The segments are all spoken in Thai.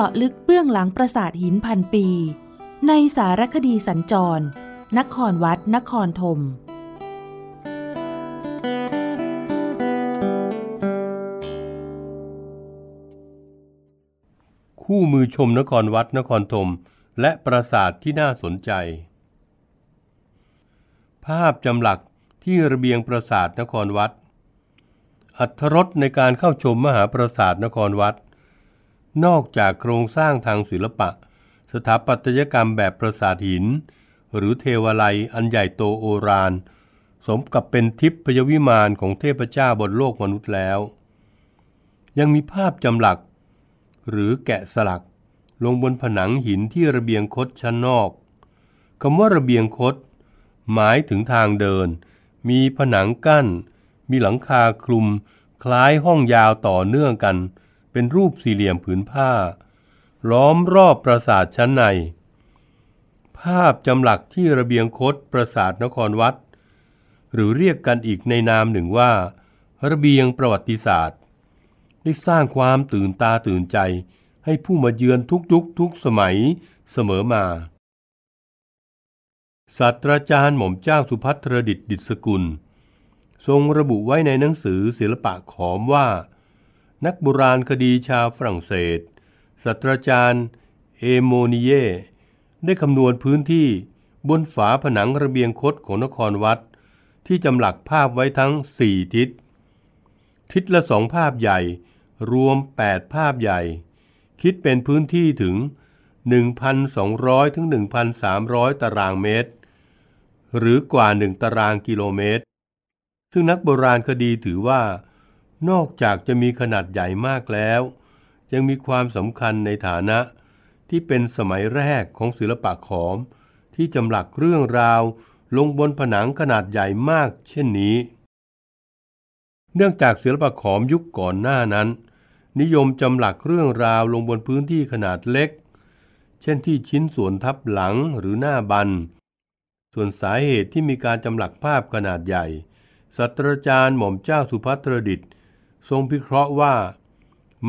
จาะลึกเบื้องหลังปราสาทหินพันปี ในสารคดีสัญจร นครวัด นครธมคู่มือชมนครวัด นครธมและปราสาทที่น่าสนใจ ภาพจำหลักที่ระเบียงปราสาทนครวัด อัทรศในการเข้าชมมหาปราสาทนครวัดนอกจากโครงสร้างทางศิลปะ สถาปัตยกรรมแบบปราสาทหิน หรือเทวาลัยอันใหญ่โตโอรานสมกับเป็นทิพย์พยวิมานของเทพเจ้าบนโลกมนุษย์แล้ว ยังมีภาพจำหลัก หรือแกะสลัก ลงบนผนังหินที่ระเบียงคดชั้นนอกคำว่าระเบียงคดหมายถึงทางเดิน มีผนังกั้น มีหลังคาคลุม คล้ายห้องยาวต่อเนื่องกันเป็นรูปสี่เหลี่ยมผืนผ้า ล้อมรอบปราสาทชั้นใน ภาพจำหลักที่ระเบียงคดปราสาทนครวัด หรือเรียกกันอีกในนามหนึ่งว่าระเบียงประวัติศาสตร์ได้สร้างความตื่นตาตื่นใจให้ผู้มาเยือนทุกยุคทุกสมัยเสมอมาศาสตราจารย์หม่อมเจ้าสุพัทรดิตดิศกุล ทรงระบุไว้ในหนังสือศิลปะขอมว่านักโบราณคดีชาวฝรั่งเศสศาสตราจารย์เอโมนิเย ได้คำนวณพื้นที่บนฝาผนังระเบียงคดของนครวัด ที่จำหลักภาพไว้ทั้ง 4 ทิศ ทิศละสองภาพใหญ่รวม 8 ภาพใหญ่ คิดเป็นพื้นที่ถึง 1,200 ถึง 1,300 ตารางเมตร หรือกว่า 1ตารางกิโลเมตร ซึ่งนักโบราณคดีถือว่านอกจากจะมีขนาดใหญ่มากแล้ว ยังมีความสำคัญในฐานะที่เป็นสมัยแรกของศิลปะขอมที่จำหลักเรื่องราวลงบนผนังขนาดใหญ่มาก เช่นนี้ เนื่องจากศิลปะขอมยุคก่อนหน้านั้น นิยมจำหลักเรื่องราวลงบนพื้นที่ขนาดเล็ก เช่นที่ชิ้นส่วนทับหลังหรือหน้าบัน ส่วนสาเหตุที่มีการจำหลักภาพขนาดใหญ่ศาสตราจารย์หม่อมเจ้าสุภัทรดิตทรงพิเคราะห์ว่า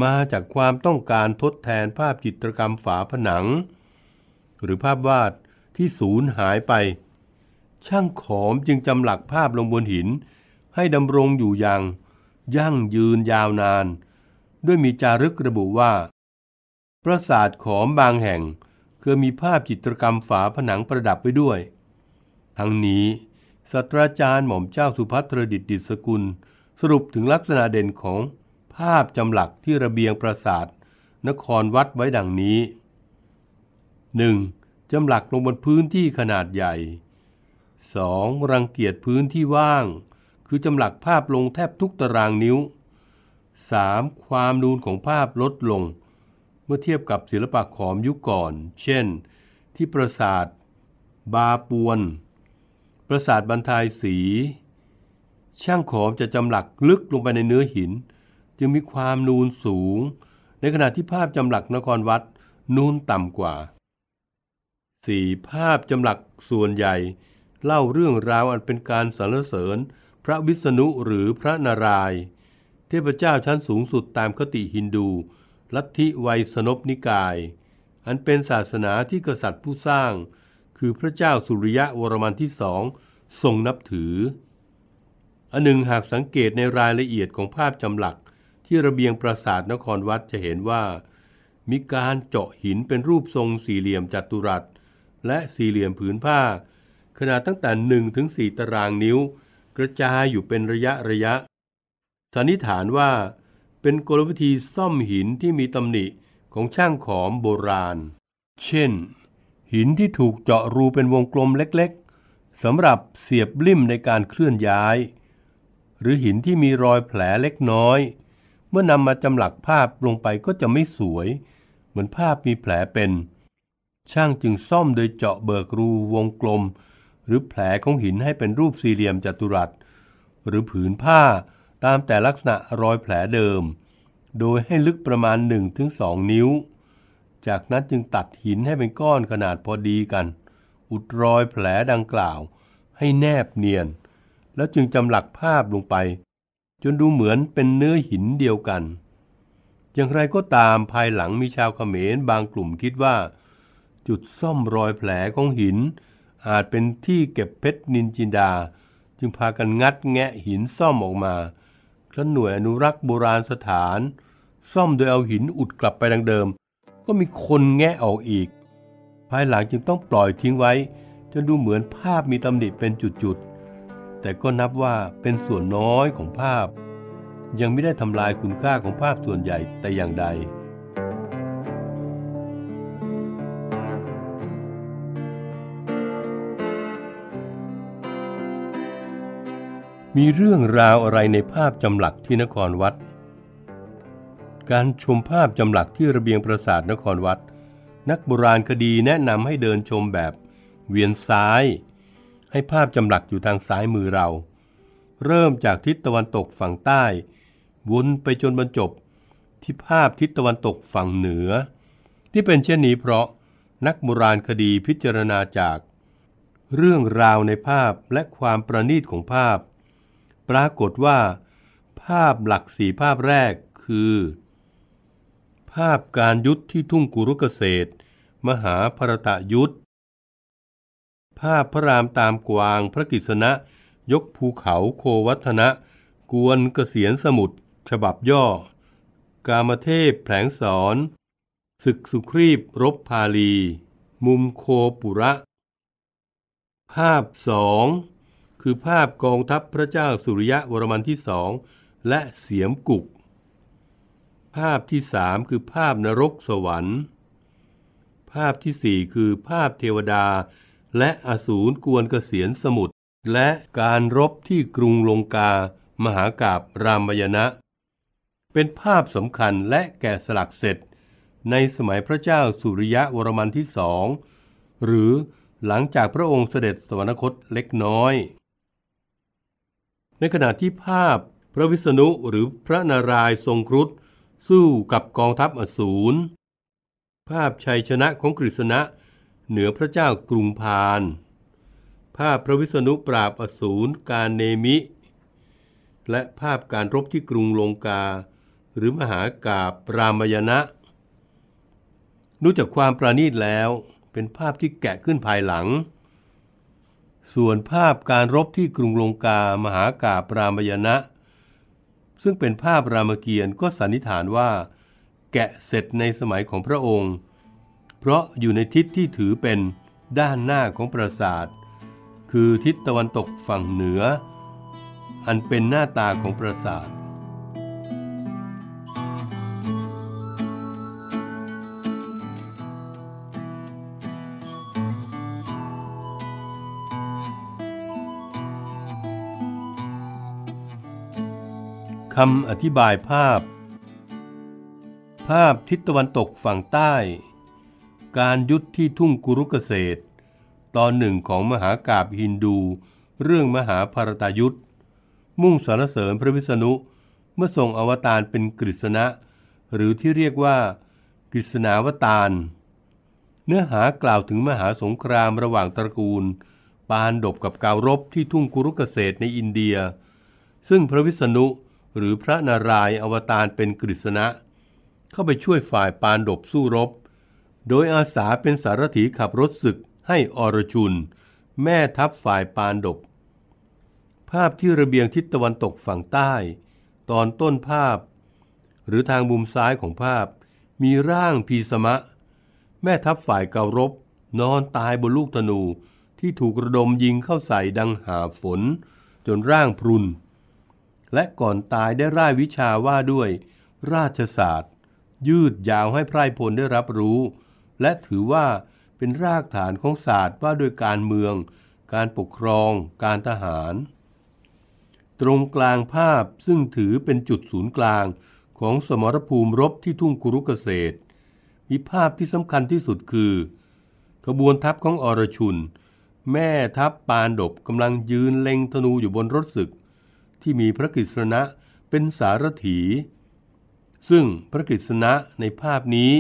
มาจากความต้องการทดแทนภาพจิตรกรรมฝาผนัง หรือภาพวาดที่สูญหายไป ช่างขอมจึงจำหลักภาพลงบนหินให้ดำรงอยู่อย่าง ยั่งยืนยาวนาน ด้วยมีจารึกระบุว่า ปราสาทขอมบางแห่ง เคยมีภาพจิตรกรรมฝาผนังประดับไปด้วยทั้งนี้ศาสตราจารย์หม่อมเจ้าสุภัทรดิตดิศกุลสรุปถึงลักษณะเด่นของภาพจำหลักที่ระเบียงปราสาทนครวัดไว้ดังนี้ 1. จำหลักลงบนพื้นที่ขนาดใหญ่ 2. รังเกียจพื้นที่ว่าง คือจำหลักภาพลงแทบทุกตารางนิ้ว 3. ความนูนของภาพลดลง เมื่อเทียบกับศิลปะขอมยุคก่อน เช่น ที่ปราสาทบาปวน ปราสาทบันทายสีช่างขอมจะจำหลักลึกลงไปในเนื้อหิน จึงมีความนูนสูง ในขณะที่ภาพจำหลักนครวัดนูนต่ำกว่าสี่ภาพจำหลักส่วนใหญ่ เล่าเรื่องราวอันเป็นการสรรเสริญ พระวิษณุหรือพระนารายณ์เทพเจ้าชั้นสูงสุดตามคติฮินดู ลัทธิไวยสนบนิกาย อันเป็นศาสนาที่กษัตริย์ผู้สร้าง คือพระเจ้าสุริยะวรมันที่สองทรงนับถืออันหนึ่งหากสังเกตในรายละเอียดของภาพจำหลักที่ระเบียงปราสาทนครวัดจะเห็นว่า มีการเจาะหินเป็นรูปทรงสี่เหลี่ยมจัตุรัส และสี่เหลี่ยมผืนผ้า ขนาดตั้งแต่1ถึง4ตารางนิ้ว กระจายอยู่เป็นระยะระยะสันนิษฐานว่าเป็นกลวิธีซ่อมหินที่มีตำหนิของช่างขอมโบราณ เช่น หินที่ถูกเจาะรูเป็นวงกลมเล็กๆสำหรับเสียบลิ่มในการเคลื่อนย้ายหรือหินที่มีรอยแผลเล็กน้อย เมื่อนำมาจำหลักภาพลงไปก็จะไม่สวยเหมือนภาพมีแผลเป็น ช่างจึงซ่อมโดยเจาะเบิกรูวงกลม หรือแผลของหินให้เป็นรูปสี่เหลี่ยมจัตุรัส หรือผืนผ้าตามแต่ลักษณะรอยแผลเดิม โดยให้ลึกประมาณ 1-2 นิ้ว จากนั้นจึงตัดหินให้เป็นก้อนขนาดพอดีกัน อุดรอยแผลดังกล่าว ให้แนบเนียนแล้วจึงจำหลักภาพลงไป จนดูเหมือนเป็นเนื้อหินเดียวกัน อย่างไรก็ตามภายหลังมีชาวเขมรบางกลุ่มคิดว่า จุดซ่อมรอยแผลของหิน อาจเป็นที่เก็บเพชรนินจินดา จึงพากันงัดแงะหินซ่อมออกมาครั้นหน่วยอนุรักษ์โบราณสถาน ซ่อมโดยเอาหินอุดกลับไปดังเดิม ก็มีคนแงะออกอีก ภายหลังจึงต้องปล่อยทิ้งไว้จนดูเหมือนภาพมีตำหนิเป็นจุดๆแต่ก็นับว่าเป็นส่วนน้อยของภาพ ยังไม่ได้ทำลายคุณค่าของภาพส่วนใหญ่แต่อย่างใด มีเรื่องราวอะไรในภาพจำหลักที่นครวัด การชมภาพจำหลักที่ระเบียงปราสาทนครวัด นักโบราณคดีแนะนำให้เดินชมแบบเวียนซ้ายให้ภาพจำหลักอยู่ทางซ้ายมือเรา เริ่มจากทิศตะวันตกฝั่งใต้วนไปจนบรรจบที่ภาพทิศตะวันตกฝั่งเหนือ ที่เป็นเช่นนี้เพราะนักโบราณคดีพิจารณาจาก เรื่องราวในภาพและความประณีตของภาพ ปรากฏว่า ภาพหลักสีภาพแรกคือ ภาพการยุทธที่ทุ่งกุรุเกษตร มหาภรตะยุทธภาพพระรามตามกวางพระกิษณะ ยกภูเขาโควัฒนะ กวนเกษียนสมุทรฉบับย่อ กามเทพแผลงสอน ศึกสุครีบ รบพาลี มุมโคปุระ ภาพสอง คือภาพกองทัพพระเจ้าสุริยะวรมันที่สอง และเสียมกุก ภาพที่สามคือภาพนรกสวรรค์ ภาพที่สี่คือภาพเทวดาและอสูรกวนเกษียนสมุทรและการรบที่กรุงลงกา มหากาบรามยณะเป็นภาพสำคัญและแกะสลักเสร็จในสมัยพระเจ้าสุริยะวรมันที่สอง หรือหลังจากพระองค์เสด็จสวรรคตเล็กน้อย ในขณะที่ภาพพระวิษณุหรือพระนารายณ์ทรงครุฑสู้กับกองทัพอสูรภาพชัยชนะของกฤษณะเหนือพระเจ้ากรุงพาน ภาพพระวิษณุปราบอสูรการเนมิ และภาพการรบที่กรุงลงกา หรือมหากาบรามยณนะรู้จักความประณีตแล้วเป็นภาพที่แกะขึ้นภายหลัง ส่วนภาพการรบที่กรุงลงกา มหากาบรามยณนะซึ่งเป็นภาพรามเกียรติ์ก็สันนิษฐานว่า แกะเสร็จในสมัยของพระองค์เพราะอยู่ในทิศที่ถือเป็นด้านหน้าของปราสาทคือทิศตะวันตกฝั่งเหนือ อันเป็นหน้าตาของปราสาทคำอธิบายภาพ ภาพทิศตะวันตกฝั่งใต้การยุทธที่ทุ่งกุรุเกษตร ตอนหนึ่งของมหากาบฮินดู เรื่องมหาภารตายุทธมุ่งสรรเสริญพระวิษณุเมื่อทรงอวตารเป็นกฤษณะ หรือที่เรียกว่า กฤษณาวตารเนื้อหากล่าวถึงมหาสงครามระหว่างตระกูล ปานดบกับกาวรบที่ทุ่งกุรุเกษตรในอินเดีย ซึ่งพระวิษณุหรือพระนารายณ์อวตารเป็นกฤษณะ เข้าไปช่วยฝ่ายปานดบสู้รบโดยอาสาเป็นสารถีขับรถศึกให้อรชุน แม่ทัพฝ่ายปานดก ภาพที่ระเบียงทิศตะวันตกฝั่งใต้ ตอนต้นภาพ หรือทางมุมซ้ายของภาพ มีร่างพีสมะ แม่ทัพฝ่ายเการบนอนตายบนลูกธนูที่ถูกระดมยิงเข้าใส่ดังหาฝนจนร่างพรุน และก่อนตายได้ร่ายวิชาว่าด้วย ราชศาสตร์ ยืดยาวให้ไพรพลได้รับรู้และถือว่าเป็นรากฐานของศาสตร์ว่าโดยการเมือง การปกครอง การทหาร ตรงกลางภาพซึ่งถือเป็นจุดศูนย์กลางของสมรภูมิรบที่ทุ่งกุรุกเกษตร มีภาพที่สำคัญที่สุดคือขบวนทัพของอรชุน แม่ทัพปานดบกำลังยืนเล็งธนูอยู่บนรถศึก ที่มีพระกฤษณะเป็นสารถี ซึ่งพระกฤษณะในภาพนี้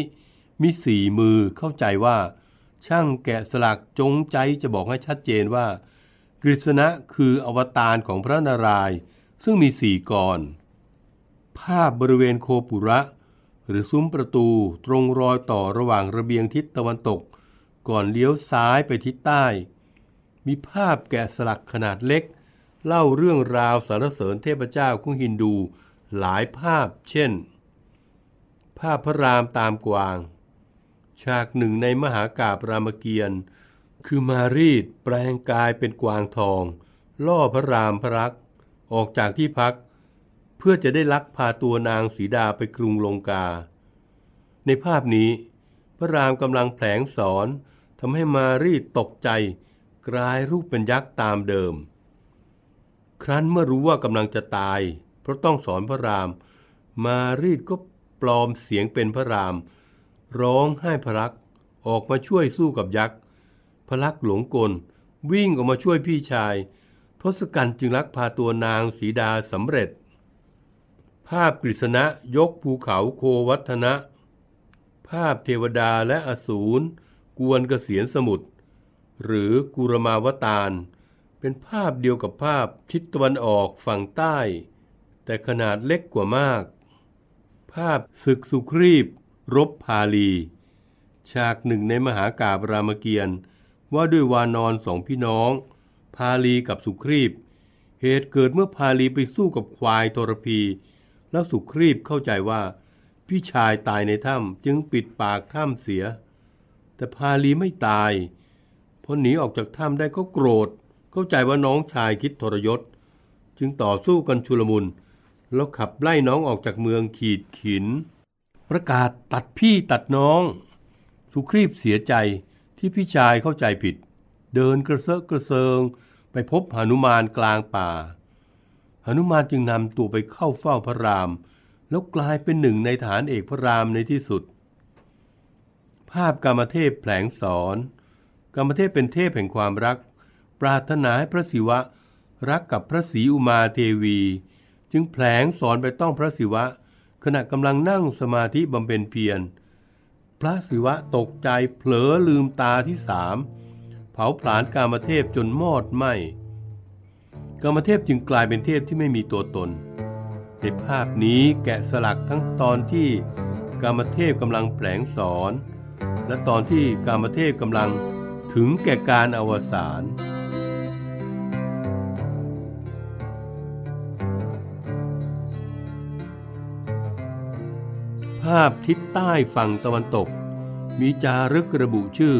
มีสี่มือเข้าใจว่า ช่างแกะสลักจงใจจะบอกให้ชัดเจนว่า กฤษณะคืออวตารของพระนารายณ์ซึ่งมีสี่กรภาพบริเวณโคปุระ หรือซุ้มประตูตรงรอยต่อระหว่างระเบียงทิศตะวันตกก่อนเลี้ยวซ้ายไปทิศใต้ มีภาพแกะสลักขนาดเล็ก เล่าเรื่องราวสารเสริญเทพเจ้าของฮินดูหลายภาพเช่น ภาพพระรามตามกวางฉากหนึ่งในมหากาบรามเกียรติ์คือมารีดแปลงกายเป็นกวางทอง ล่อพระรามพระรัก ออกจากที่พัก เพื่อจะได้ลักพาตัวนางสีดาไปกรุงลงกา ในภาพนี้ พระรามกำลังแผลงสอนทำให้มารีดตกใจ กลายรูปเป็นยักษ์ตามเดิม ครั้นเมื่อรู้ว่ากำลังจะตาย เพราะต้องสอนพระราม มารีดก็ปลอมเสียงเป็นพระรามเร้องไห้พลักออกมาช่วยสู้กับยักษ์ พลักหลงกล วิ่งออกมาช่วยพี่ชาย ทศกัณฐ์จึงลักพาตัวนางสีดาสำเร็จ ภาพกฤษณะยกภูเขาโควัฒนะ ภาพเทวดาและอสูรกวนกเกษียนสมุทรหรือกุรมาวตารเป็นภาพเดียวกับภาพ ทิศตะวันออกฝั่งใต้ แต่ขนาดเล็กกว่ามาก ภาพศึกสุครีบรบพาลี ฉากหนึ่งในมหากาบรามเกียรติ์ว่าด้วยวานอนสองพี่น้อง พาลีกับสุครีบเหตุเกิดเมื่อพาลีไปสู้กับควายทรพี แล้วสุครีบเข้าใจว่าพี่ชายตายในถ้ำจึงปิดปากถ้ำเสีย แต่พาลีไม่ตายพอหนีออกจากถ้ำได้ก็โกรธ เข้าใจว่าน้องชายคิดทรยศ จึงต่อสู้กันชุลมุนแล้วขับไล่น้องออกจากเมืองขีดขินประกาศตัดพี่ตัดน้อง สุครีบเสียใจที่พี่ชายเข้าใจผิด เดินกระเซาะกระเซิงไปพบหนุมานกลางป่า หนุมานจึงนำตัวไปเข้าเฝ้าพระรามแล้วกลายเป็นหนึ่งในฐานเอกพระรามในที่สุด ภาพกามเทพแผลงสอนกามเทพเป็นเทพแห่งความรัก ปรารถนาให้พระศิวะ รักกับพระศรีอุมาเทวี จึงแผลงสอนไปต้องพระศิวะขณะกำลังนั่งสมาธิบำเพ็ญเพียรพระศิวะตกใจเผลอลืมตาที่สามเผาผลาญกามเทพจนมอดไหมกามเทพจึงกลายเป็นเทพที่ไม่มีตัวตนในภาพนี้แกะสลักทั้งตอนที่กามเทพกำลังแผลงสอน และตอนที่กามเทพกำลังถึงแก่การอวสานภาพทิศใต้ฝั่งตะวันตก มีจารึกระบุชื่อ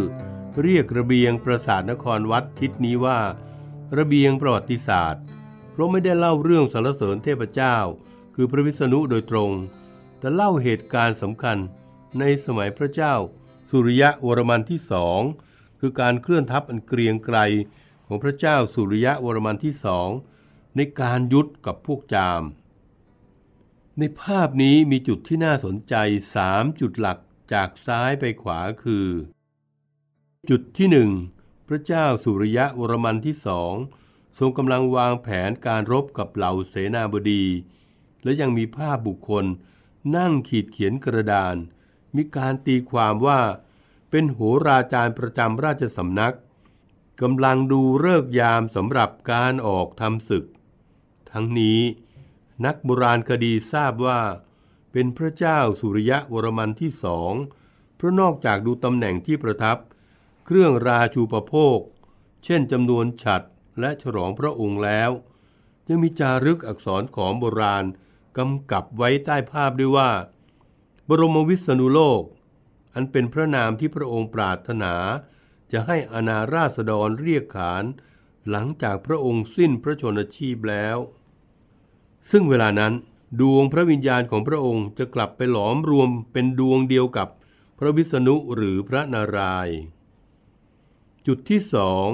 เรียกระเบียงปราสาทนครวัดทิศนี้ว่า ระเบียงประวัติศาสตร์เพราะไม่ได้เล่าเรื่องสารเสริญเทพเจ้าคือพระวิษณุโดยตรง แต่เล่าเหตุการณ์สำคัญในสมัยพระเจ้า สุริยะวรมันที่สองคือการเคลื่อนทัพอันเกรียงไกรของพระเจ้าสุริยะวรมันที่สองในการยุทธกับพวกจามในภาพนี้มีจุดที่น่าสนใจ3จุดหลักจากซ้ายไปขวาคือ จุดที่1พระเจ้าสุริยะวรมันที่สอง ทรงกำลังวางแผนการรบกับเหล่าเสนาบดี และยังมีภาพบุคคลนั่งขีดเขียนกระดาน มีการตีความว่า เป็นโหราจารย์ประจำราชสำนักกำลังดูเลิกยามสำหรับการออกทำศึก ทั้งนี้นักโบราณคดีทราบว่า เป็นพระเจ้าสุริยะวรมันที่สองเพราะนอกจากดูตำแหน่งที่ประทับ เครื่องราชูปโภค เช่นจำนวนฉัดและฉลองพระองค์แล้ว ยังมีจารึกอักษรของโบราณกำกับไว้ใต้ภาพด้วยว่า บรมวิษณุโลก อันเป็นพระนามที่พระองค์ปรารถนา จะให้อนาราษฎรเรียกขานหลังจากพระองค์สิ้นพระชนชีพแล้วซึ่งเวลานั้นดวงพระวิญญาณของพระองค์จะกลับไปหลอมรวมเป็นดวงเดียวกับพระวิษณุหรือพระนารายณ์จุดที่สอง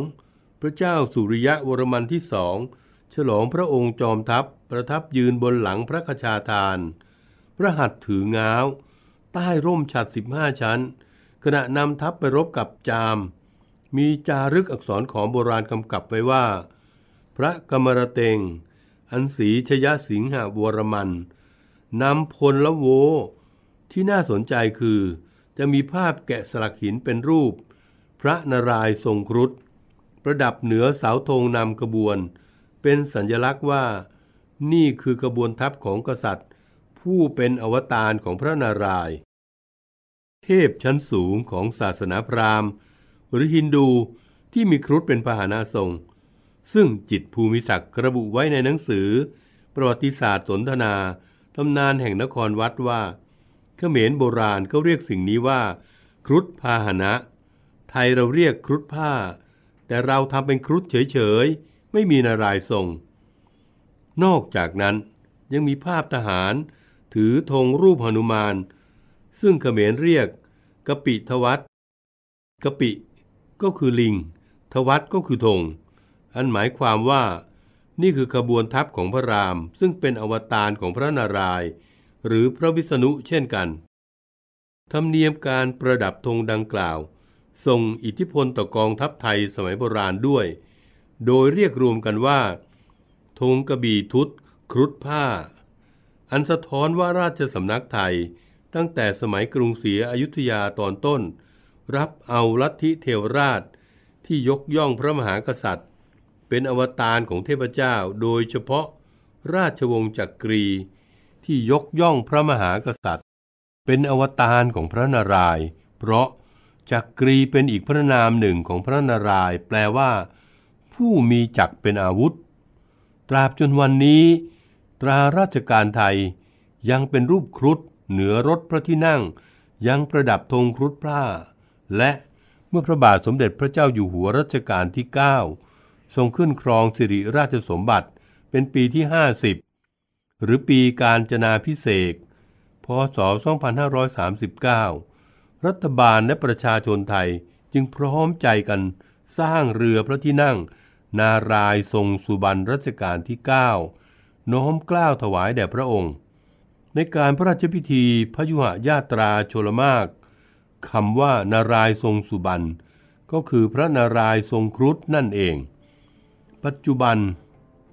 พระเจ้าสุริยะวรมันที่สองฉลองพระองค์จอมทัพประทับยืนบนหลังพระคชาทานพระหัตถ์ถือง้าว ใต้ร่มฉัดสิบห้าชั้น ขณะนำทัพไปรบกับจาม มีจารึกอักษรของโบราณกำกับไว้ว่า พระกมรเตงอันสีชยสิงหาวรมันนำพลละโวที่น่าสนใจคือจะมีภาพแกะสลักหินเป็นรูป พระนารายณ์ทรงครุฑประดับเหนือเสาธงนำขบวนเป็นสัญลักษณ์ว่า นี่คือขบวนทัพของกษัตริย์ ผู้เป็นอวตารของพระนารายณ์เทพชั้นสูงของศาสนาพราหมณ์ หรือฮินดูที่มีครุฑเป็นพาหนะทรงซึ่งจิตภูมิศักดิ์ระบุไว้ในหนังสือ ประวัติศาสตร์สนทนาตำนานแห่งนครวัดว่าเขมรโบราณก็เรียกสิ่งนี้ว่า ครุฑพาหนะ ไทยเราเรียกครุฑผ้า แต่เราทำเป็นครุฑเฉยๆ ไม่มีนารายทรง นอกจากนั้นยังมีภาพทหารถือธงรูปหนุมาน ซึ่งเขมรเรียกกะปิทวัตกะปิก็คือลิง ทวัตก็คือธงอันหมายความว่านี่คือขบวนทัพของพระราม ซึ่งเป็นอวตารของพระนารายณ์หรือพระวิษณุเช่นกัน ธรรมเนียมการประดับธงดังกล่าวส่งอิทธิพลต่อกองทัพไทยสมัยโบราณด้วย โดยเรียกรวมกันว่า ธงกระบี่ทุตครุฑผ้า อันสะท้อนว่าราชสำนักไทยตั้งแต่สมัยกรุงศรีอยุธยาตอนต้น รับเอาลัทธิเทวราชที่ยกย่องพระมหากษัตริย์เป็นอวตารของเทพเจ้า โดยเฉพาะ ราชวงศ์จักรี ที่ยกย่องพระมหากษัตริย์ เป็นอวตารของพระนาราย เพราะจักรีเป็นอีกพระนามหนึ่งของพระนาราย แปลว่า ผู้มีจักเป็นอาวุธตราบจนวันนี้ ตราราชการไทยยังเป็นรูปครุฑเหนือรถพระที่นั่งยังประดับธงครุฑพระและเมื่อพระบาทสมเด็จพระเจ้าอยู่หัวรัชกาลที่9ทรงขึ้นครองสิริราชสมบัติเป็นปีที่ 50 หรือปีการจนาพิเศษพศ 2539 รัฐบาลและประชาชนไทยจึงพร้อมใจกันสร้างเรือพระที่นั่ง นารายทรงสุบรรณรัชกาลที่9น้อมกล้าวถวายแด่พระองค์ ในการพระราชพิธีพระยุหญาตราโชลมากคำว่านารายทรงสุบรรณก็คือพระนารายทรงครุฑนั่นเองปัจจุบัน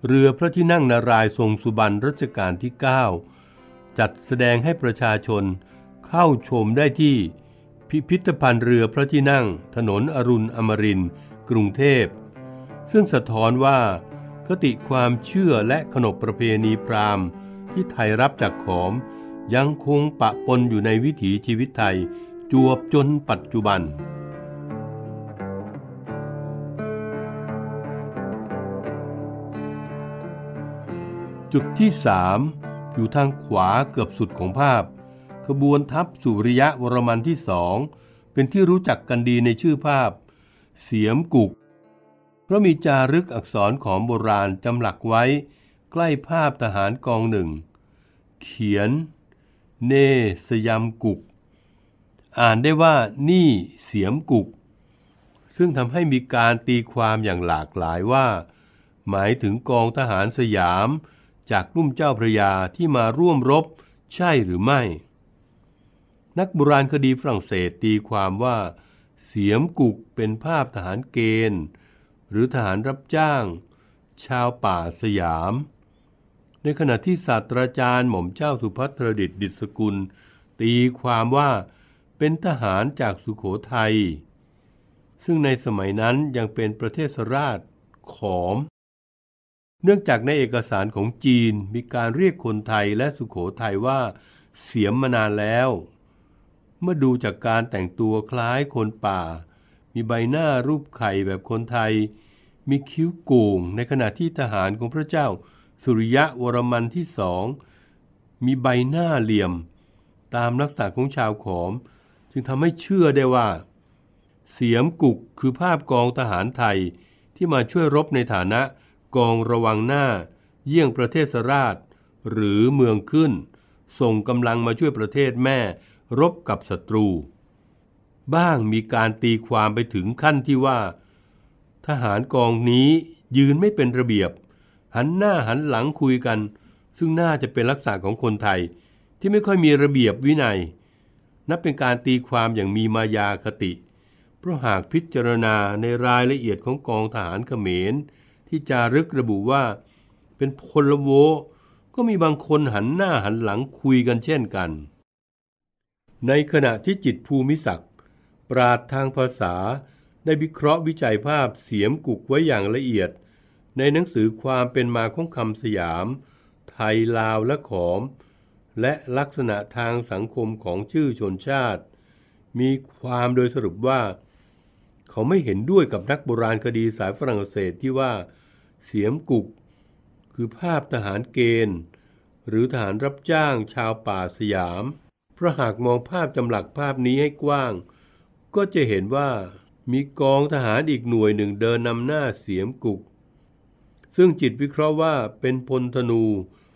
เรือพระที่นั่งนารายทรงสุบรรณรัชกาลที่ 9 จัดแสดงให้ประชาชนเข้าชมได้ที่พิพิธภัณฑ์เรือพระที่นั่งถนนอรุณอมริน กรุงเทพ ซึ่งสะท้อนว่าคติความเชื่อและขนบประเพณีพราหมณ์ที่ไทยรับจากขอมยังคงปะปนอยู่ในวิถีชีวิตไทย จวบจนปัจจุบันจุดที่ 3 อยู่ทางขวาเกือบสุดของภาพ ขบวนทัพสุริยะวรมันที่สองเป็นที่รู้จักกันดีในชื่อภาพ เสียมกุก เพราะมีจารึกอักษรของโบราณจำหลักไว้ ใกล้ภาพทหารกองหนึ่ง เขียน เน สยามกุก อ่านได้ว่านี่เสียมกุก ซึ่งทำให้มีการตีความอย่างหลากหลายว่า หมายถึงกองทหารสยามจากรุ่มเจ้าพระยาที่มาร่วมรบใช่หรือไม่ นักโบราณคดีฝรั่งเศสตีความว่า เสียมกุกเป็นภาพทหารเกณฑ์ หรือทหารรับจ้าง ชาวป่าสยาม ในขณะที่ศาสตราจารย์หม่อมเจ้าสุภัทรดิตดิศกุล ตีความว่าเป็นทหารจากสุขโขทยัย ซึ่งในสมัยนั้นยังเป็นประเทศราช ขอมเนื่องจากในเอกสารของจีนมีการเรียกคนไทยและสุขโขทัยว่าเสียมมานานแล้วเมื่อดูจากการแต่งตัวคล้ายคนป่า มีใบหน้ารูปไข่แบบคนไทย มีคิ้วโก่งในขณะที่ทหารของพระเจ้า สุริยะวรมันที่สองมีใบหน้าเหลี่ยม ตามลักษณะของชาวขอม จึงทำให้เชื่อได้ว่า เสียมกุกคือภาพกองทหารไทยที่มาช่วยรบในฐานะกองระวังหน้า เยี่ยงประเทศสราช หรือเมืองขึ้น ส่งกำลังมาช่วยประเทศแม่รบกับศัตรู บ้างมีการตีความไปถึงขั้นที่ว่า ทหารกองนี้ยืนไม่เป็นระเบียบ หันหน้าหันหลังคุยกัน ซึ่งน่าจะเป็นลักษณะของคนไทยที่ไม่ค่อยมีระเบียบวินัย นับเป็นการตีความอย่างมีมายาคติ เพราะหากพิจารณาในรายละเอียดของกองทหารเขมรที่จารึกระบุว่าเป็นพลโวก็มีบางคนหันหน้าหันหลังคุยกันเช่นกัน ในขณะที่จิตภูมิศักดิ์ปราดทางภาษาได้วิเคราะห์วิจัยภาพเสียมกุกไว้อย่างละเอียด ในหนังสือความเป็นมาของคำสยาม ไทยลาวและขอม และลักษณะทางสังคมของชื่อชนชาติ มีความโดยสรุปว่า เขาไม่เห็นด้วยกับนักโบราณคดีสายฝรั่งเศสที่ว่าเสียมกุกคือภาพทหารเกณฑ์ หรือทหารรับจ้างชาวป่าสยามเพราะหากมองภาพจำหลักภาพนี้ให้กว้าง ก็จะเห็นว่ามีกองทหารอีกหน่วยหนึ่งเดินนำหน้าเสียมกุก ซึ่งจิตวิเคราะห์ว่าเป็นพลธนู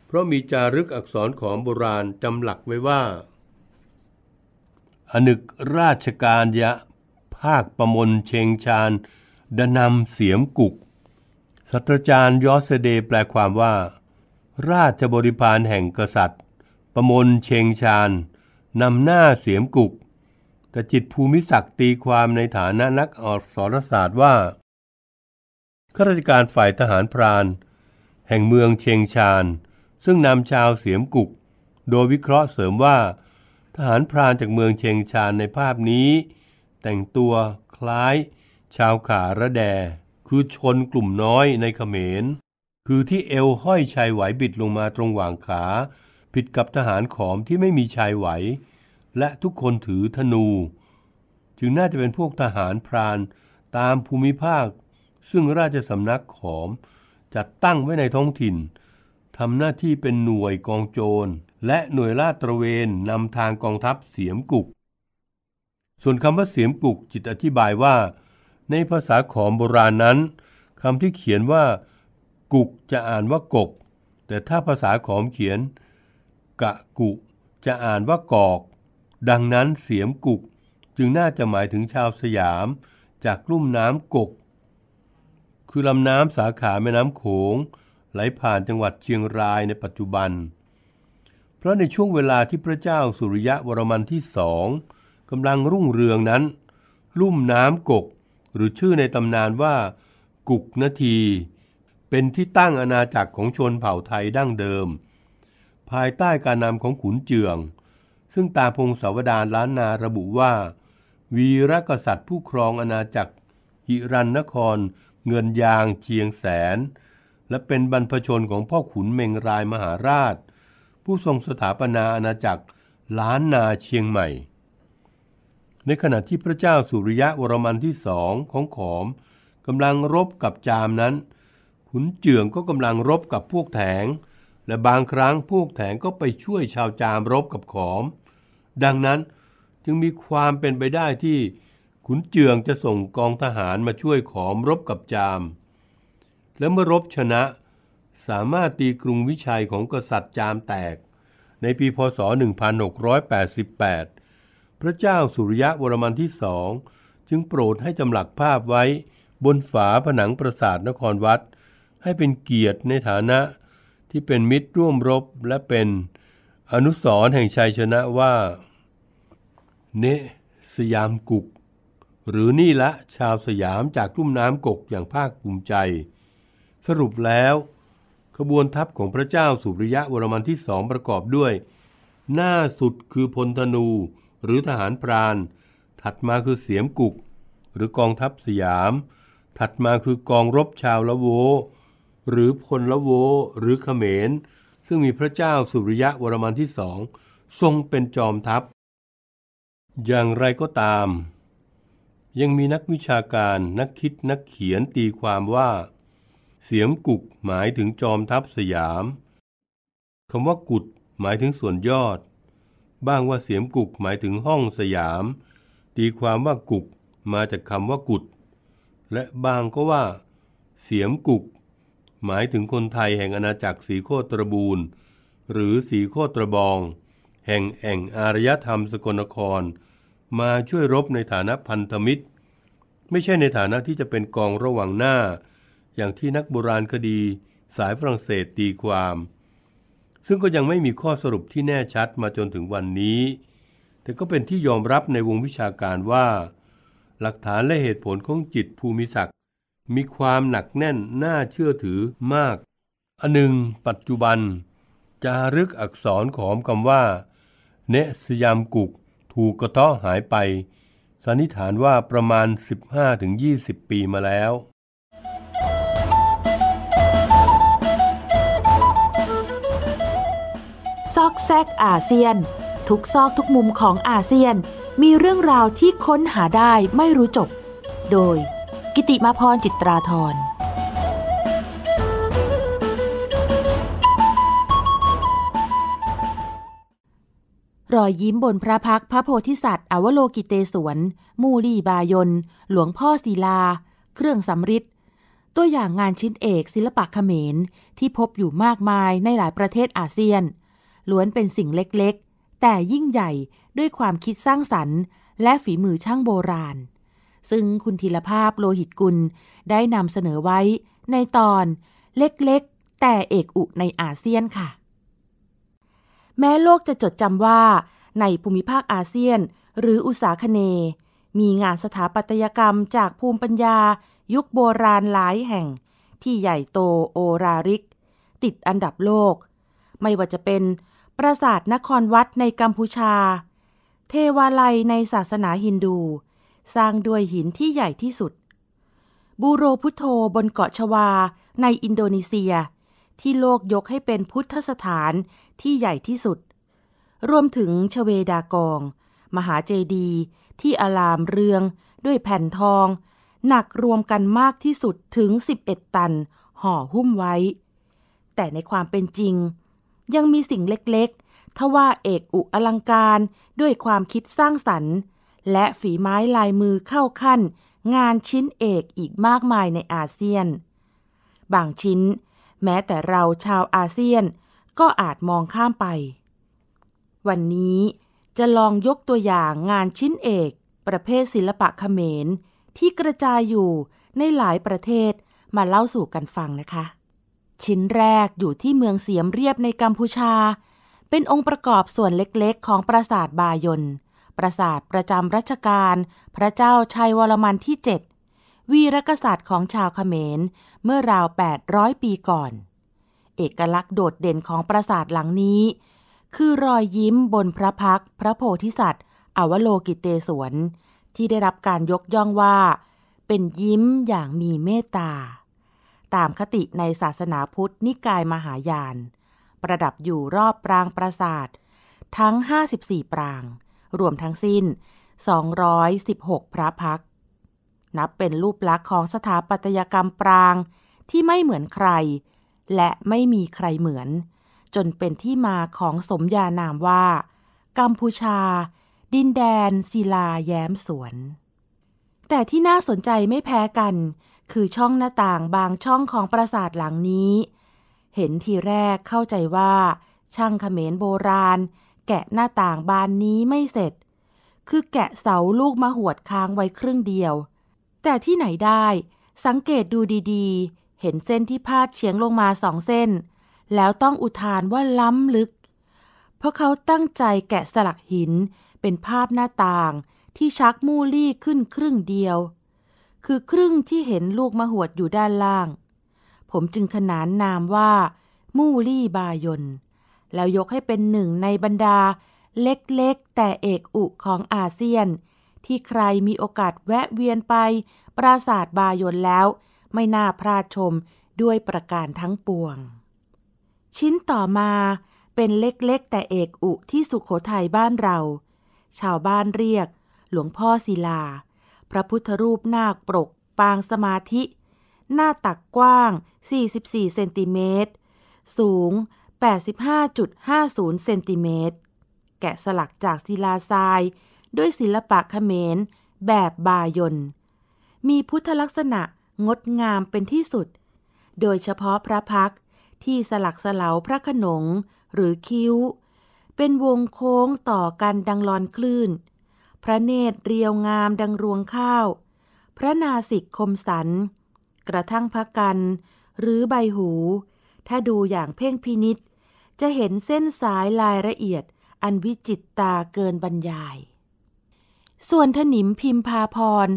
เพราะมีจารึกอักษรของโบราณจำหลักไว้ว่า อนึกราชการยะภาคประมลเชงชาญดนำเสียมกุกัตราจารย์ยอสเดแปลความว่า ราชบริพารแห่งกษัตริย์ ประมลเชงชาญนำหน้าเสียมกุกแต่จิตภูมิศักดิ์ตีความในฐานะนักอักษรศาสตร์ว่าข้าราชการฝ่ายทหารพราน แห่งเมืองเชงชาญซึ่งนำชาวเสียมกุก โดยวิเคราะห์เสริมว่า ทหารพรานจากเมืองเชงชาญในภาพนี้ แต่งตัวคล้าย ชาวขาระแดคือชนกลุ่มน้อยในเขมร คือที่เอวห้อยชายไหวบิดลงมาตรงหว่างขา ผิดกับทหารขอมที่ไม่มีชายไหว และทุกคนถือธนู จึงน่าจะเป็นพวกทหารพรานตามภูมิภาค ซึ่งราชสำนักขอมจัดตั้งไว้ในท้องถิ่นทำหน้าที่เป็นหน่วยกองโจร และหน่วยลาดตระเวนนำทางกองทัพเสียมกุก ส่วนคำว่าเสียมกุกจิตอธิบายว่าในภาษาขอมโบราณนั้นคำที่เขียนว่า กุกจะอ่านว่ากก แต่ถ้าภาษาขอมเขียน กะกุจะอ่านว่ากอก ดังนั้นเสียมกุกจึงน่าจะหมายถึงชาวสยาม จากลุ่มน้ำกก คือลำน้ำสาขาแม่น้ำโขง ไหลผ่านจังหวัดเชียงรายในปัจจุบัน เพราะในช่วงเวลาที่พระเจ้าสุริยะวรมันที่สองกำลังรุ่งเรืองนั้น ลุ่มน้ำกกหรือชื่อในตำนานว่า กุกนาที เป็นที่ตั้งอาณาจักรของชนเผ่าไทยดั้งเดิม ภายใต้การนำของขุนเจือง ซึ่งตาพงศาวดารล้านนาระบุว่า วีรกษัตริย์ผู้ครองอาณาจักรหิรันนคร เงินยางเชียงแสน และเป็นบรรพชนของพ่อขุนเมงรายมหาราช ผู้ทรงสถาปนาอาณาจักรล้านนาเชียงใหม่ในขณะที่พระเจ้าสุริยะวรมันที่สองของขอมกำลังรบกับจามนั้น ขุนเจืองก็กำลังรบกับพวกแถง และบางครั้งพวกแถงก็ไปช่วยชาวจามรบกับขอม ดังนั้นจึงมีความเป็นไปได้ที่ขุนเจืองจะส่งกองทหารมาช่วยขอมรบกับจามและเมื่อรบชนะสามารถตีกรุงวิชัยของกษัตริย์จามแตก ในปีพศ 1688พระเจ้าสุริยะวรมันที่สองจึงโปรดให้จำหลักภาพไว้บนฝาผนังปราสาทนครวัด ให้เป็นเกียรติในฐานะที่เป็นมิตรร่วมรบและเป็นอนุสรแห่งชัยชนะว่า เนสยามกุก หรือนี่ละชาวสยามจากรุ่มน้ำกกอย่างภาคภูมิใจ สรุปแล้ว ขบวนทัพของพระเจ้าสุริยะวรมันที่สองประกอบด้วย หน้าสุดคือพลธนูหรือทหารพรานถัดมาคือเสียมกุก หรือกองทัพสยาม ถัดมาคือกองรบชาวละโว หรือพลละโวหรือเขมร ซึ่งมีพระเจ้าสุริยะวรมันที่สอง ทรงเป็นจอมทัพ อย่างไรก็ตาม ยังมีนักวิชาการ นักคิด นักเขียนตีความว่า เสียมกุกหมายถึงจอมทัพสยาม คำว่ากุดหมายถึงส่วนยอดบ้างว่าเสียมกุกหมายถึงห้องสยาม ตีความว่ากุกมาจากคำว่ากุด และบางก็ว่า เสียมกุก หมายถึงคนไทยแห่งอาณาจักรสีโคตรบูรหรือสีโคตรบอง แห่งแอ่งอารยธรรมสกลนคร มาช่วยรบในฐานะพันธมิตร ไม่ใช่ในฐานะที่จะเป็นกองระหว่างหน้า อย่างที่นักโบราณคดีสายฝรั่งเศสตีความซึ่งก็ยังไม่มีข้อสรุปที่แน่ชัดมาจนถึงวันนี้ แต่ก็เป็นที่ยอมรับในวงวิชาการว่า หลักฐานและเหตุผลของจิตภูมิศักดิ์มีความหนักแน่นน่าเชื่อถือมาก อันหนึ่งปัจจุบันจารึกอักษรของคำว่า เนสยามกุกถูกกระท้อหายไปสันนิษฐานว่าประมาณ 15-20 ปีมาแล้วซอกแซกอาเซียนทุกซอกทุกมุมของอาเซียนมีเรื่องราวที่ค้นหาได้ไม่รู้จบ โดย กิติมาพรจิตราธรรอยยิ้มบนพระพักพระโพธิสัตว์ อวโลกิเตสวน มูลีบายนหลวงพ่อศิลา เครื่องสำริดตัวอย่างงานชิ้นเอกศิลปะเขมรที่พบอยู่มากมายในหลายประเทศอาเซียนล้วนเป็นสิ่งเล็กๆ แต่ยิ่งใหญ่ด้วยความคิดสร้างสรรค์ และฝีมือช่างโบราณ ซึ่งคุณธีรภาพโลหิตกุลได้นำเสนอไว้ในตอนเล็กๆ แต่เอกอุในอาเซียนค่ะ แม้โลกจะจดจำว่าในภูมิภาคอาเซียนหรืออุตสาคเน มีงานสถาปัตยกรรมจากภูมิปัญญายุคโบราณหลายแห่งที่ใหญ่โตโอราริกติดอันดับโลก ไม่ว่าจะเป็นปราสาทนครวัดในกัมพูชา เทวาลัยในศาสนาฮินดู สร้างด้วยหินที่ใหญ่ที่สุด บูโรพุทโธบนเกาะชวาในอินโดนีเซีย ที่โลกยกให้เป็นพุทธสถานที่ใหญ่ที่สุด รวมถึงชเวดากอง มหาเจดี ที่อลามเรืองด้วยแผ่นทอง หนักรวมกันมากที่สุดถึง 11 ตันห่อหุ้มไว้ แต่ในความเป็นจริงยังมีสิ่งเล็กๆ ทว่าเอกอุอลังการด้วยความคิดสร้างสรรค์ และฝีไม้ลายมือเข้าขั้น งานชิ้นเอกอีกมากมายในอาเซียน บางชิ้น แม้แต่เราชาวอาเซียนก็อาจมองข้ามไป วันนี้จะลองยกตัวอย่างงานชิ้นเอกประเภทศิลปะเขมรที่กระจายอยู่ในหลายประเทศมาเล่าสู่กันฟังนะคะชิ้นแรกอยู่ที่เมืองเสียมเรียบในกัมพูชา เป็นองค์ประกอบส่วนเล็กๆ ของปราสาทบายนปราสาทประจำรัชกาลพระเจ้าชัยวรมันที่ 7 วีรกษัตริย์ของชาวเขมรเมื่อราว 800 ปีก่อน เอกลักษณ์โดดเด่นของปราสาทหลังนี้ คือรอยยิ้มบนพระพักพระโพธิสัตว์ อวโลกิเตศวน ที่ได้รับการยกย่องว่า เป็นยิ้มอย่างมีเมตตาตามคติในศาสนาพุทธ นิกายมหายาน ประดับอยู่รอบปรางปราสาททั้ง 54 ปราง รวมทั้งสิ้น 216 พระพัก นับเป็นรูปลักษณ์ของสถาปัตยกรรมปรางที่ไม่เหมือนใคร และไม่มีใครเหมือน จนเป็นที่มาของสมญานามว่า กัมพูชา ดินแดน ศิลาแย้มสวน แต่ที่น่าสนใจไม่แพ้กันคือ ช่องหน้าต่างบางช่องของปราสาทหลังนี้ เห็นทีแรกเข้าใจว่า ช่างเขมรโบราณแกะหน้าต่างบานนี้ไม่เสร็จ คือแกะเสาลูกมาหวดค้างไว้ครึ่งเดียว แต่ที่ไหนได้ สังเกตดูดี ๆ เห็นเส้นที่พาดเฉียงลงมาสองเส้น แล้วต้องอุทานว่าล้ำลึก เพราะเขาตั้งใจแกะสลักหินเป็นภาพหน้าต่างที่ชักมู่ลี่ขึ้นครึ่งเดียวคือครึ่งที่เห็นลูกมะหวดอยู่ด้านล่าง ผมจึงขนานนามว่ามู่ลี่บายนแล้วยกให้เป็นหนึ่งในบรรดาเล็กๆแต่เอกอุของอาเซียน ที่ใครมีโอกาสแวะเวียนไป ปราสาทบายนแล้ว ไม่น่าพลาดชมด้วยประการทั้งปวง ชิ้นต่อมาเป็นเล็กๆ แต่เอกอุที่สุขโขทัยบ้านเรา ชาวบ้านเรียกหลวงพ่อศิลาพระพุทธรูปนาคปรกปางสมาธิ หน้าตักกว้าง 44 เซนติเมตรสูง 85.50 เซนติเมตรแกะสลักจากศิลาทราย ด้วยศิลปะเขมร แบบบายนมีพุทธลักษณะงดงามเป็นที่สุด โดยเฉพาะพระพักที่สลักสลาพระขนงหรือคิ้ว เป็นวงโค้งต่อกันดังลอนคลื่นพระเนตรเรียวงามดังรวงข้าว พระนาสิกคมสันกระทั่งพระกัน หรือใบหู ถ้าดูอย่างเพ่งพินิษจะเห็นเส้นสายลายละเอียดอันวิจิตตาเกินบรรยาย ส่วนถนิมพิมพาพร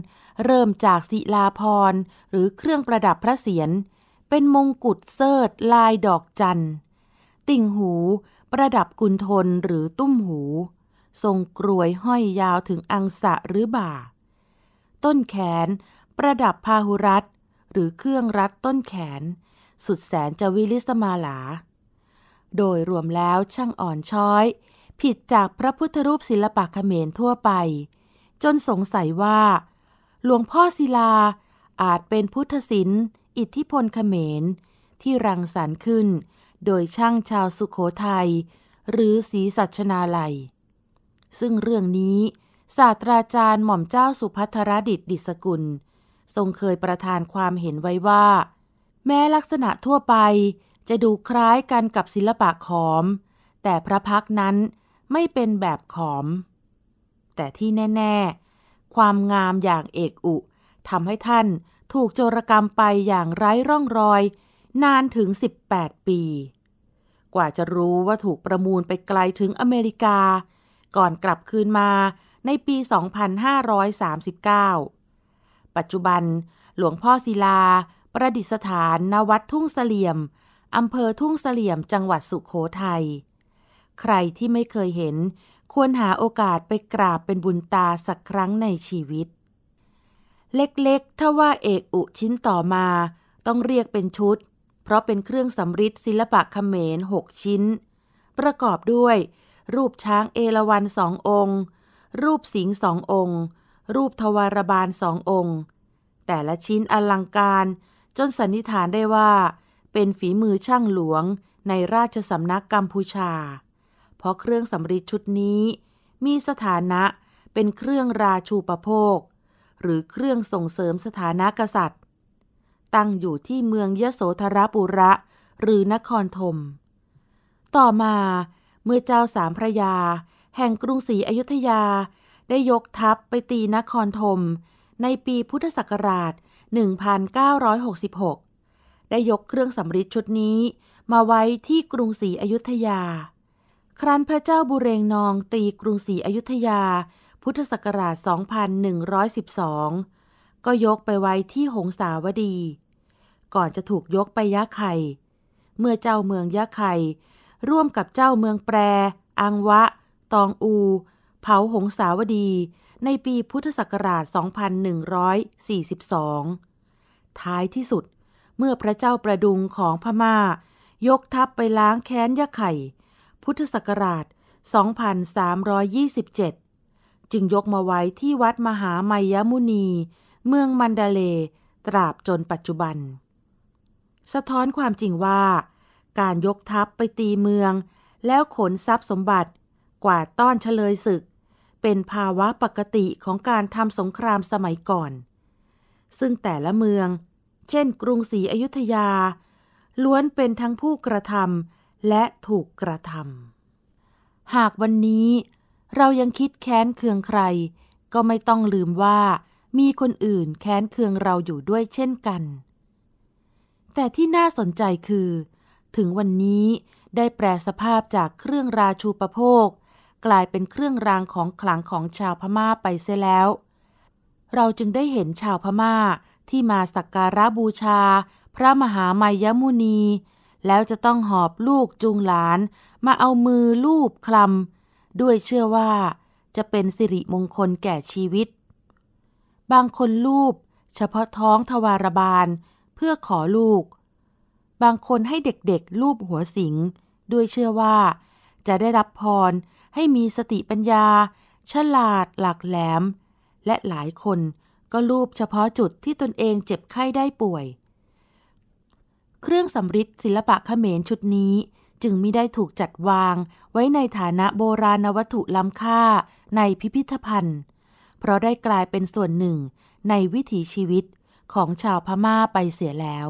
เริ่มจากศิลาพร หรือเครื่องประดับพระเศียรเป็นมงกุฎเสิร์ธลายดอกจันติ่งหูประดับกุนทนหรือตุ้มหูทรงกรวยห้อยยาวถึงอังสะหรือบ่า ต้นแขน ประดับพาหุรัตหรือเครื่องรัดต้นแขน สุดแสนจะวิลิสมาลา โดยรวมแล้วช่างอ่อนช้อย ผิดจากพระพุทธรูปศิลปะเขมรทั่วไป จนสงสัยว่า หลวงพ่อศิลา อาจเป็นพุทธศิลป์ อิทธิพลเขมร ที่รังสรรค์ขึ้น โดยช่างชาวสุขโขทยัยหรือศรีสัชนาลัยซึ่งเรื่องนี้ศาสตราจารย์หม่อมเจ้าสุพัทรดิตดิสกุล ทรงเคยประทานความเห็นไว้ว่า แม้ลักษณะทั่วไปจะดูคล้ายกันกับศิลปะขอม แต่พระพักนั้นไม่เป็นแบบขอม แต่ที่แน่ ๆ ความงามอย่างเอกอุทำให้ท่านถูกโจรกรรมไปอย่างไร้ร่องรอย นานถึง 18 ปี กว่าจะรู้ว่าถูกประมูลไปไกลถึงอเมริกาก่อนกลับคืนมาในปี 2539 ปัจจุบันหลวงพ่อศิลา ประดิษฐานณวัดทุ่งเสลี่ยม อำเภอทุ่งเสลี่ยม จังหวัดสุขโขทยัย ใครที่ไม่เคยเห็นควรหาโอกาสไปกราบเป็นบุญตาสักครั้งในชีวิต เล็กๆ ถ้าว่าเอกอุชิ้นต่อมาต้องเรียกเป็นชุด เพราะเป็นเครื่องสำริดศิลปะเขมรหกชิ้น ประกอบด้วยรูปช้างเอราวัณสององค์ รูปสิงสององค์ รูปทวารบาลสององค์ แต่ละชิ้นอลังการจนสันนิษฐานได้ว่า เป็นฝีมือช่างหลวงในราชสำนักกัมพูชา เพราะเครื่องสำริดชุดนี้ มีสถานะเป็นเครื่องราชูปโภค หรือเครื่องส่งเสริมสถานะกษัตริย์ ตั้งอยู่ที่เมืองยโสธรปุระหรือนครธมต่อมาเมื่อเจ้าสามพระยา แห่งกรุงศรีอยุธยา ได้ยกทัพไปตีนครธมในปีพุทธศักราช 1966 ได้ยกเครื่องสำริดชุดนี้มาไว้ที่กรุงศรีอยุธยา ครั้นพระเจ้าบุเรงนองตีกรุงศรีอยุธยา พุทธศักราช 2112 ก็ยกไปไว้ที่หงสาวดี ก่อนจะถูกยกไปยะไข่ เมื่อเจ้าเมืองยะไข่ร่วมกับเจ้าเมืองแปร อังวะ ตองอู เผาหงสาวดี ในปีพุทธศักราช 2142 ท้ายที่สุด เมื่อพระเจ้าประดุงของพมา่า ยกทัพไปล้างแค้นยะไข่ พุทธศักราช 2327 จึงยกมาไว้ที่วัดมหาไมยมุนี เมืองมันดาเล ตราบจนปัจจุบัน สะท้อนความจริงว่าการยกทัพไปตีเมือง แล้วขนทรัพย์สมบัติกวาดต้อนเฉลยศึก เป็นภาวะปกติของการทำสงครามสมัยก่อน ซึ่งแต่ละเมือง เช่นกรุงศรีอยุธยา ล้วนเป็นทั้งผู้กระทำและถูกกระทำหากวันนี้เรายังคิดแค้นเคืองใคร ก็ไม่ต้องลืมว่ามีคนอื่นแค้นเคืองเราอยู่ด้วยเช่นกัน แต่ที่น่าสนใจคือถึงวันนี้ได้แปรสภาพจากเครื่องราชูประโภค กลายเป็นเครื่องรางของขลังของชาวพม่าไปเสียแล้ว เราจึงได้เห็นชาวพม่าที่มาสักการะบูชา พระมหามายมุนี แล้วจะต้องหอบลูกจูงหลาน มาเอามือลูบคลำด้วยเชื่อว่า จะเป็นสิริมงคลแก่ชีวิต บางคนลูบเฉพาะท้องทวารบาล เพื่อขอลูกบางคนให้เด็กๆลูบหัวสิงด้วยเชื่อว่า จะได้รับพรให้มีสติปัญญาฉลาดหลักแหลม และหลายคนก็ลูบเฉพาะจุดที่ตนเองเจ็บไข้ได้ป่วย เครื่องสำริดศิลปะเขมรชุดนี้จึงไม่ได้ถูกจัดวางไว้ในฐานะโบราณวัตถุล้ำค่าในพิพิธภัณฑ์ เพราะได้กลายเป็นส่วนหนึ่งในวิถีชีวิตของชาวพม่าไปเสียแล้ว